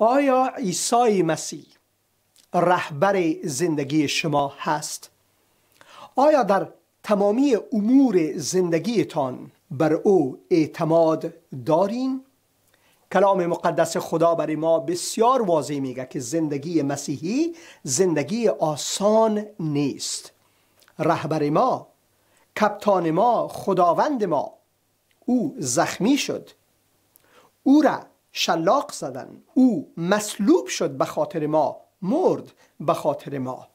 آیا عیسی مسیح رهبر زندگی شما هست؟ آیا در تمامی امور زندگیتان بر او اعتماد دارین؟ کلام مقدس خدا برای ما بسیار واضح میگه که زندگی مسیحی زندگی آسان نیست رهبر ما کپتان ما خداوند ما او زخمی شد او را شلاق زدن او مصلوب شد به خاطر ما مرد به خاطر ما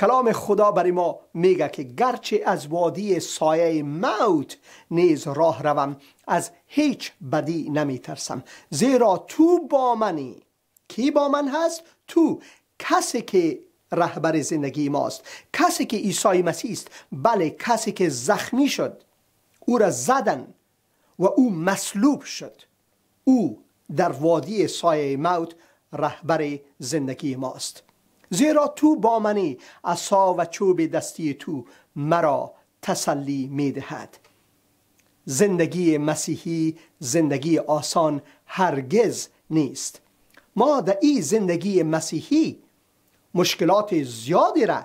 کلام خدا برای ما میگه که گرچه از وادی سایه موت نیز راه روم از هیچ بدی نمیترسم زیرا تو با منی کی با من هست تو کسی که رهبر زندگی ماست کسی که عیسی مسیح است بله کسی که زخمی شد او را زدن و او مصلوب شد او در وادی سایه موت رهبر زندگی ماست زیرا تو با منی عصا و چوب دستی تو مرا تسلی می دهد زندگی مسیحی زندگی آسان هرگز نیست ما در این زندگی مسیحی مشکلات زیادی را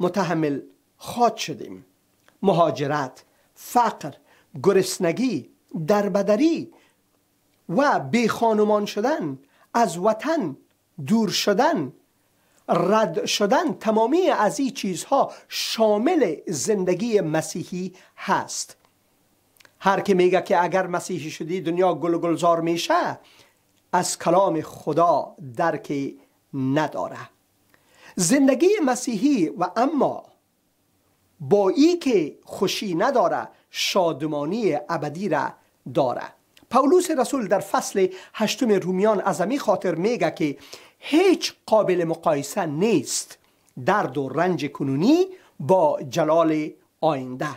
متحمل خواد شدیم مهاجرت، فقر، گرسنگی، دربدری، و به خانمان شدن از وطن دور شدن رد شدن تمامی از این چیزها شامل زندگی مسیحی هست هر که میگه که اگر مسیحی شدی دنیا گل گلزار میشه از کلام خدا درک نداره زندگی مسیحی و اما با ای که خوشی نداره شادمانی ابدی را داره پاولوس رسول در فصل هشتم رومیان از امی خاطر میگه که هیچ قابل مقایسه نیست درد و رنج کنونی با جلال آینده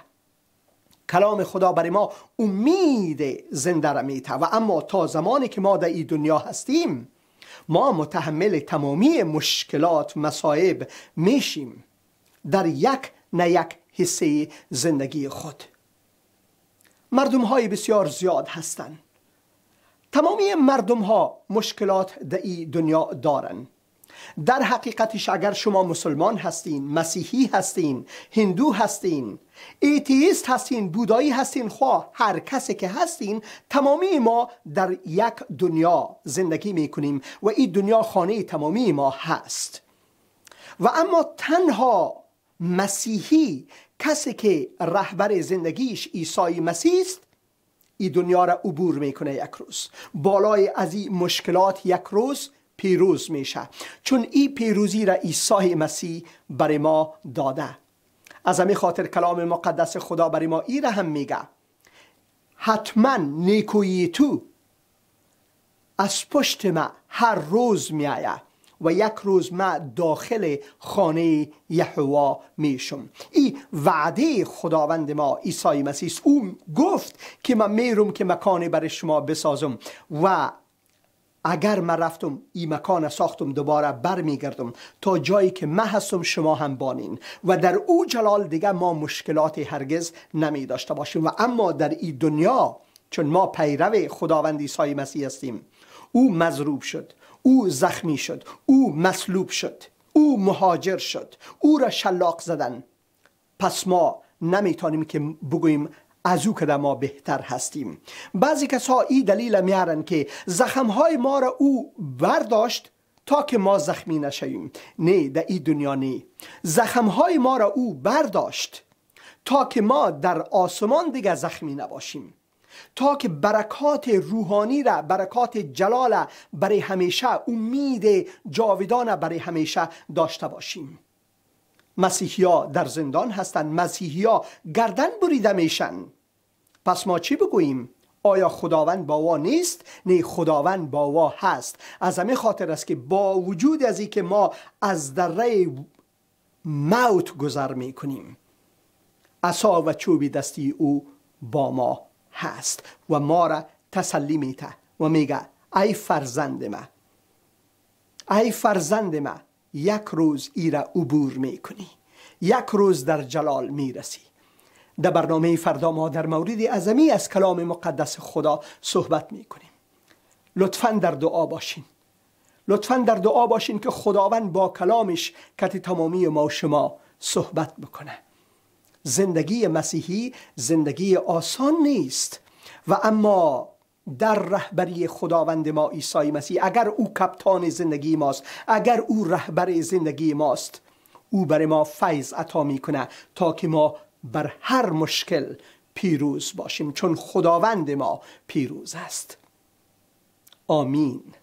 کلام خدا بر ما امید زنده را میته و اما تا زمانی که ما در این دنیا هستیم ما متحمل تمامی مشکلات مصائب میشیم در یک نه یک حصه زندگی خود مردم های بسیار زیاد هستند تمامی مردم ها مشکلات در دنیا دارن در حقیقتش اگر شما مسلمان هستین مسیحی هستین هندو هستین ایتیست هستین بودایی هستین خواه هر کسی که هستین تمامی ما در یک دنیا زندگی می و این دنیا خانه تمامی ما هست و اما تنها مسیحی کسی که رهبر زندگیش عیسی مسیح است این دنیا را عبور میکنه یک روز بالای از این مشکلات یک روز پیروز میشه چون این پیروزی را عیسی مسیح برای ما داده از همین خاطر کلام مقدس خدا برای ما ای را هم میگه حتما نیکویی تو از پشت ما هر روز میآید و یک روز من داخل خانه یهوا میشم این وعده خداوند ما عیسی مسیح او گفت که من میرم که مکانی برای شما بسازم و اگر من رفتم این مکان ساختم دوباره برمیگردم تا جایی که من هستم شما هم بانین و در او جلال دیگه ما مشکلات هرگز نمی داشته باشیم و اما در این دنیا چون ما پیرو خداوند عیسی مسیح هستیم او مضروب شد او زخمی شد او مصلوب شد او مهاجر شد او را شلاق زدن پس ما نمیتانیم که بگوییم از او که ما بهتر هستیم بعضی کسا ای دلیل میارن که زخمهای ما را او برداشت تا که ما زخمی نشویم نه در این دنیا نه زخمهای ما را او برداشت تا که ما در آسمان دیگه زخمی نباشیم تا که برکات روحانی را برکات جلال برای همیشه امید جاودان برای همیشه داشته باشیم مسیحیا در زندان هستند مسیحیا گردن بریده میشن پس ما چی بگوییم؟ آیا خداوند با وا نیست؟ نه خداوند با وا هست از همه خاطر است که با وجود از ای که ما از دره موت گذر می کنیم و چوبی دستی او با ما هست و ما را تسلی میته و میگه ای فرزند ما ای فرزند ما یک روز ای را عبور میکنی یک روز در جلال میرسی در برنامه فردا ما در مورد عظمی از کلام مقدس خدا صحبت میکنیم لطفا در دعا باشین لطفا در دعا باشین که خداوند با کلامش کتی تمامی ما و شما صحبت بکنه زندگی مسیحی زندگی آسان نیست و اما در رهبری خداوند ما عیسی مسیح اگر او کپتان زندگی ماست اگر او رهبر زندگی ماست او بر ما فیض عطا میکنه تا که ما بر هر مشکل پیروز باشیم چون خداوند ما پیروز است آمین